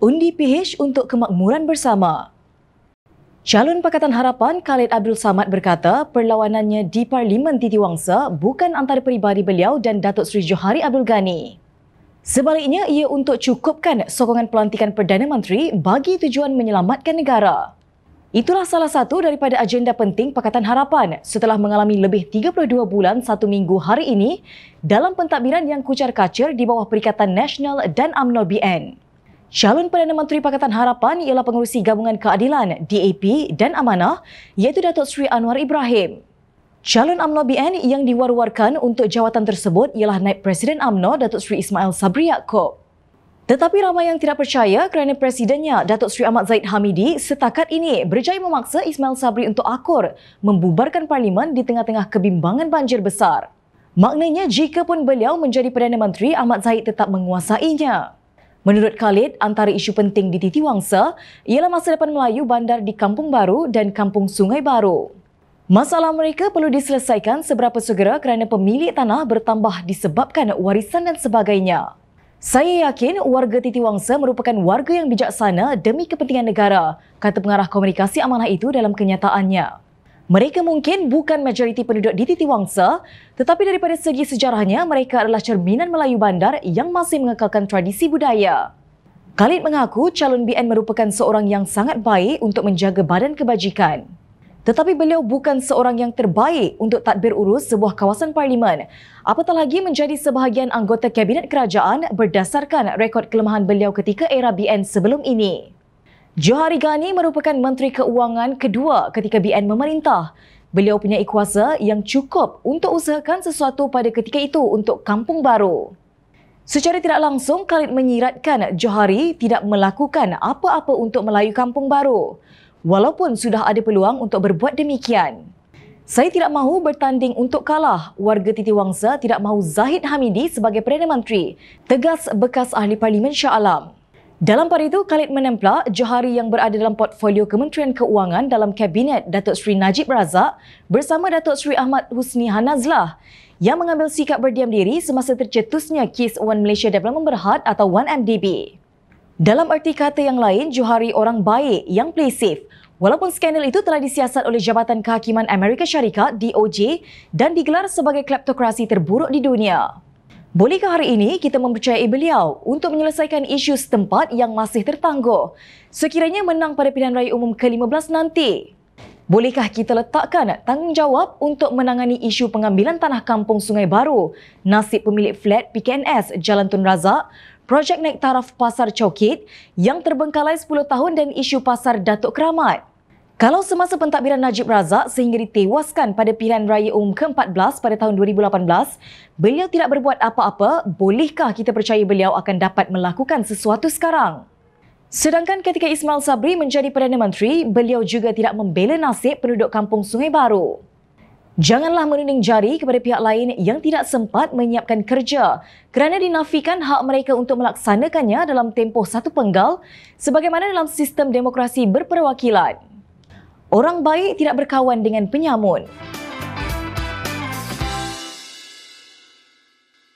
Undi PH untuk kemakmuran bersama. Calon Pakatan Harapan Khalid Abdul Samad berkata perlawanannya di Parlimen Titiwangsa bukan antara peribadi beliau dan Datuk Seri Johari Abdul Ghani. Sebaliknya, ia untuk cukupkan sokongan pelantikan Perdana Menteri bagi tujuan menyelamatkan negara. Itulah salah satu daripada agenda penting Pakatan Harapan setelah mengalami lebih 32 bulan satu minggu hari ini dalam pentadbiran yang kucar-kacir di bawah Perikatan Nasional dan UMNO BN. Calon Perdana Menteri Pakatan Harapan ialah pengurusi Gabungan Keadilan, DAP dan Amanah iaitu Datuk Sri Anwar Ibrahim. Calon UMNO BN yang diwar-warkan untuk jawatan tersebut ialah Naib Presiden UMNO Datuk Sri Ismail Sabri Yaakob. Tetapi ramai yang tidak percaya kerana Presidennya Datuk Sri Ahmad Zaid Hamidi setakat ini berjaya memaksa Ismail Sabri untuk akur membubarkan parlimen di tengah-tengah kebimbangan banjir besar. Maknanya jika pun beliau menjadi Perdana Menteri, Ahmad Zaid tetap menguasainya. Menurut Khalid, antara isu penting di Titiwangsa ialah masa depan Melayu bandar di Kampung Baru dan Kampung Sungai Baru. Masalah mereka perlu diselesaikan seberapa segera kerana pemilik tanah bertambah disebabkan warisan dan sebagainya. Saya yakin warga Titiwangsa merupakan warga yang bijaksana demi kepentingan negara, kata pengarah komunikasi amanah itu dalam kenyataannya. Mereka mungkin bukan majoriti penduduk di titiwangsa tetapi daripada segi sejarahnya, mereka adalah cerminan Melayu bandar yang masih mengekalkan tradisi budaya. Khalid mengaku calon BN merupakan seorang yang sangat baik untuk menjaga badan kebajikan. Tetapi beliau bukan seorang yang terbaik untuk tadbir urus sebuah kawasan parlimen. Apatah lagi menjadi sebahagian anggota kabinet kerajaan berdasarkan rekod kelemahan beliau ketika era BN sebelum ini. Johari Ghani merupakan Menteri Keuangan kedua ketika BN memerintah. Beliau punya kuasa yang cukup untuk usahakan sesuatu pada ketika itu untuk kampung baru. Secara tidak langsung, Khalid menyiratkan Johari tidak melakukan apa-apa untuk Melayu kampung baru. Walaupun sudah ada peluang untuk berbuat demikian. Saya tidak mahu bertanding untuk kalah. Warga Titiwangsa tidak mahu Zahid Hamidi sebagai Perdana Menteri. Tegas bekas Ahli Parlimen Shah Alam. Dalam pada itu, Khalid menemplak Johari yang berada dalam portfolio Kementerian Keuangan dalam Kabinet Datuk Seri Najib Razak bersama Datuk Seri Ahmad Husni Hanazlah yang mengambil sikap berdiam diri semasa tercetusnya kes One Malaysia Development Berhad atau 1MDB. Dalam erti kata yang lain, Johari orang baik yang play safe. Walaupun skandal itu telah disiasat oleh Jabatan Kehakiman Amerika Syarikat, DOJ, dan digelar sebagai kleptokrasi terburuk di dunia. Bolehkah hari ini kita mempercayai beliau untuk menyelesaikan isu setempat yang masih tertangguh sekiranya menang pada pilihan raya umum ke-15 nanti? Bolehkah kita letakkan tanggungjawab untuk menangani isu pengambilan tanah kampung Sungai Baru, nasib pemilik flat PKNS Jalan Tun Razak, projek naik taraf pasar Cokit yang terbengkalai 10 tahun dan isu pasar Datuk Keramat? Kalau semasa pentadbiran Najib Razak sehingga ditewaskan pada pilihan raya umum ke-14 pada tahun 2018, beliau tidak berbuat apa-apa, bolehkah kita percaya beliau akan dapat melakukan sesuatu sekarang? Sedangkan ketika Ismail Sabri menjadi Perdana Menteri, beliau juga tidak membela nasib penduduk kampung Sungai Baru. Janganlah menuding jari kepada pihak lain yang tidak sempat menyiapkan kerja kerana dinafikan hak mereka untuk melaksanakannya dalam tempoh satu penggal sebagaimana dalam sistem demokrasi berperwakilan. Orang baik tidak berkawan dengan penyamun.